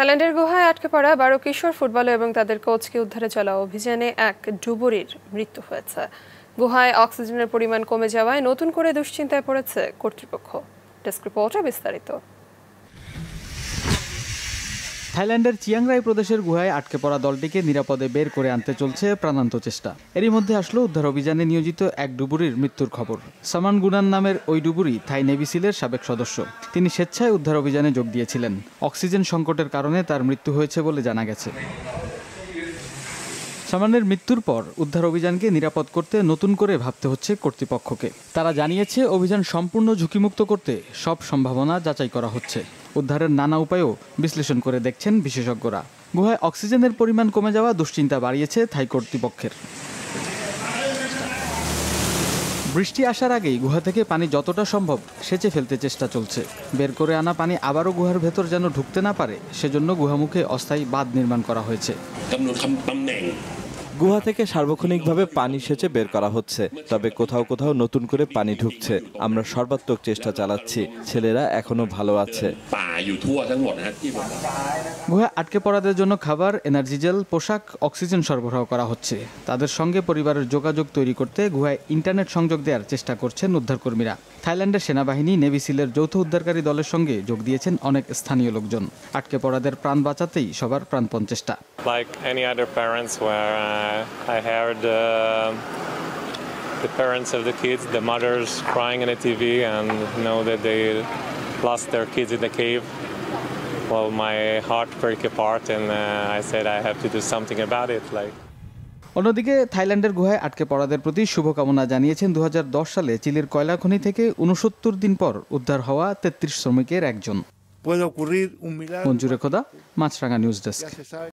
থাইল্যান্ডের গুহায় আটকে পড়া বারো কিশোর ফুটবলার এবং তাদের কোচকে উদ্ধারে চলা অভিযানে এক ডুবুরির মৃত্যু হয়েছে গুহায় অক্সিজেনের পরিমাণ কমে যাওয়ায় নতুন করে দুশ্চিন্তায় পড়েছে কর্তৃপক্ষ ডেস্ক রিপোর্টে বিস্তারিত থাইল্যান্ডের চিয়াংরাই প্রদেশের গুহায় আটকে পড়া দলটিকে নিরাপদে বের করে আনতে চলছে প্রাণান্ত চেষ্টা এরই মধ্যে আসলো উদ্ধার অভিযানে নিয়োজিত এক ডুবুরির মৃত্যুর খবর সামান গুনান নামের ওই ডুবুরি থাই নেভিসিলের সাবেক সদস্য তিনি স্বেচ্ছায় উদ্ধার অভিযানে যোগ দিয়েছিলেন অক্সিজেন সংকটের কারণে তার মৃত্যু হয়েছে বলে জানা গেছে সামানের মৃত্যুর পর উদ্ধার অভিযানকে নিরাপদ করতে নতুন করে ভাবতে হচ্ছে কর্তৃপক্ষকে তারা জানিয়েছে অভিযান সম্পূর্ণ ঝুঁকিমুক্ত করতে সব সম্ভাবনা যাচাই করা হচ্ছে উদ্ধারের নানা উপায়ও বিশ্লেষণ করে দেখছেন বিশেষজ্ঞরা গুহায় অক্সিজেনের পরিমাণ কমে যাওয়া দুশ্চিন্তা বাড়িয়েছে থাই কর্তৃপক্ষের বৃষ্টি আসার আগেই গুহা থেকে পানি যতটা সম্ভব সেচে ফেলতে চেষ্টা চলছে বের করে আনা পানি আবারও গুহার ভেতর যেন ঢুকতে না পারে সেজন্য গুহামুখে অস্থায়ী বাঁধ নির্মাণ করা হয়েছে গুহা থেকে সার্বক্ষণিকভাবে পানি সেচে বের করা হচ্ছে তবে কোথাও কোথাও নতুন করে পানি ঢুকছে আমরা সর্বাত্মক চেষ্টা চালাচ্ছি ছেলেরা এখনো ভালো আছে গুহা আটকে পড়াদের জন্য খাবার এনার্জি জেল পোশাক অক্সিজেন সরবরাহ করা হচ্ছে তাদের সঙ্গে পরিবারের যোগাযোগ তৈরি করতে গুহায় ইন্টারনেট সংযোগ দেওয়ার চেষ্টা করছেন উদ্ধারকর্মীরা থাইল্যান্ডের সেনাবাহিনী নেভি সিলের যৌথ উদ্ধারকারী দলের সঙ্গে যোগ দিয়েছেন অনেক স্থানীয় লোকজন আটকে পড়াদের প্রাণ বাঁচাতেই সবার প্রাণপণ চেষ্টা Like any other parents where uh, I heard uh, the parents of the kids, the mothers crying on the TV and know that they lost their kids in the cave. Well, my heart broke apart, and uh, I said I have to do something about it. Like. অন্যদিকে থাইল্যান্ডের গুহায় আটকে পড়াদের প্রতি শুভকামনা জানিয়েছেন দু সালে চিলির কয়লা খনি থেকে উনসত্তর দিন পর উদ্ধার হওয়া তেত্রিশ শ্রমিকের একজন মঞ্জুরে খোদা মাছরাঙা নিউজ ডেস্ক